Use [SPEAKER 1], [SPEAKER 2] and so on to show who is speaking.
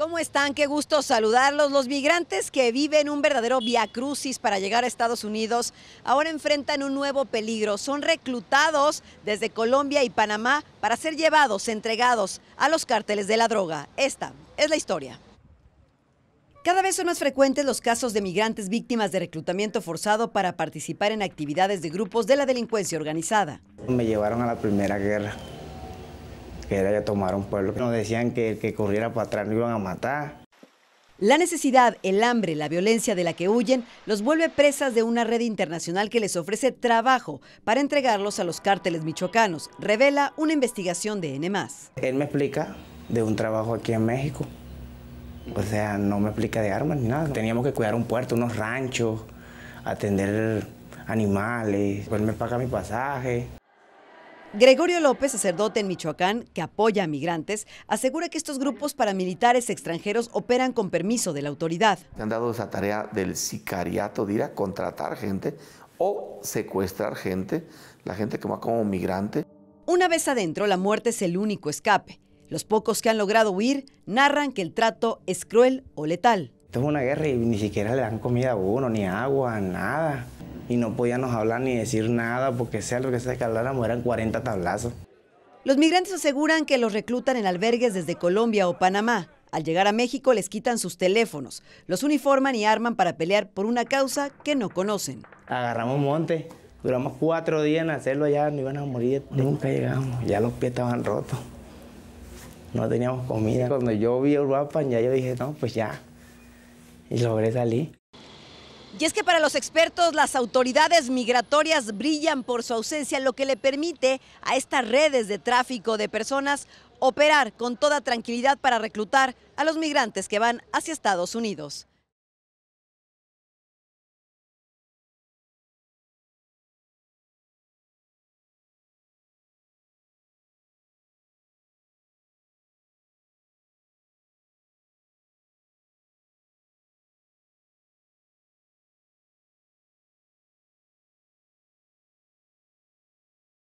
[SPEAKER 1] ¿Cómo están? Qué gusto saludarlos. Los migrantes que viven un verdadero viacrucis para llegar a Estados Unidos ahora enfrentan un nuevo peligro. Son reclutados desde Colombia y Panamá para ser llevados, entregados a los cárteles de la droga. Esta es la historia. Cada vez son más frecuentes los casos de migrantes víctimas de reclutamiento forzado para participar en actividades de grupos de la delincuencia organizada.
[SPEAKER 2] Me llevaron a la Primera Guerra que era tomar un pueblo. Nos decían que el que corriera para atrás lo iban a
[SPEAKER 1] matar. La necesidad, el hambre, la violencia de la que huyen los vuelve presas de una red internacional que les ofrece trabajo para entregarlos a los cárteles michoacanos, revela una investigación de N.
[SPEAKER 2] Él me explica de un trabajo aquí en México. O sea, no me explica de armas ni nada. Teníamos que cuidar un puerto, unos ranchos, atender animales. Él me paga mi pasaje.
[SPEAKER 1] Gregorio López, sacerdote en Michoacán, que apoya a migrantes, asegura que estos grupos paramilitares extranjeros operan con permiso de la autoridad.
[SPEAKER 2] Se han dado esa tarea del sicariato de ir a contratar gente o secuestrar gente, la gente que va como migrante.
[SPEAKER 1] Una vez adentro, la muerte es el único escape. Los pocos que han logrado huir narran que el trato es cruel o letal.
[SPEAKER 2] Esto es una guerra y ni siquiera le dan comida a uno, ni agua, nada y no podíamos hablar ni decir nada porque sea lo que sea que habláramos eran 40 tablazos.
[SPEAKER 1] Los migrantes aseguran que los reclutan en albergues desde Colombia o Panamá. Al llegar a México les quitan sus teléfonos, los uniforman y arman para pelear por una causa que no conocen.
[SPEAKER 2] Agarramos monte, duramos cuatro días en hacerlo allá, no iban a morir, nunca llegamos, ya los pies estaban rotos, no teníamos comida. Cuando yo vi Uruapan ya yo dije, no, pues ya, y logré salir.
[SPEAKER 1] Y es que para los expertos las autoridades migratorias brillan por su ausencia, lo que le permite a estas redes de tráfico de personas operar con toda tranquilidad para reclutar a los migrantes que van hacia Estados Unidos.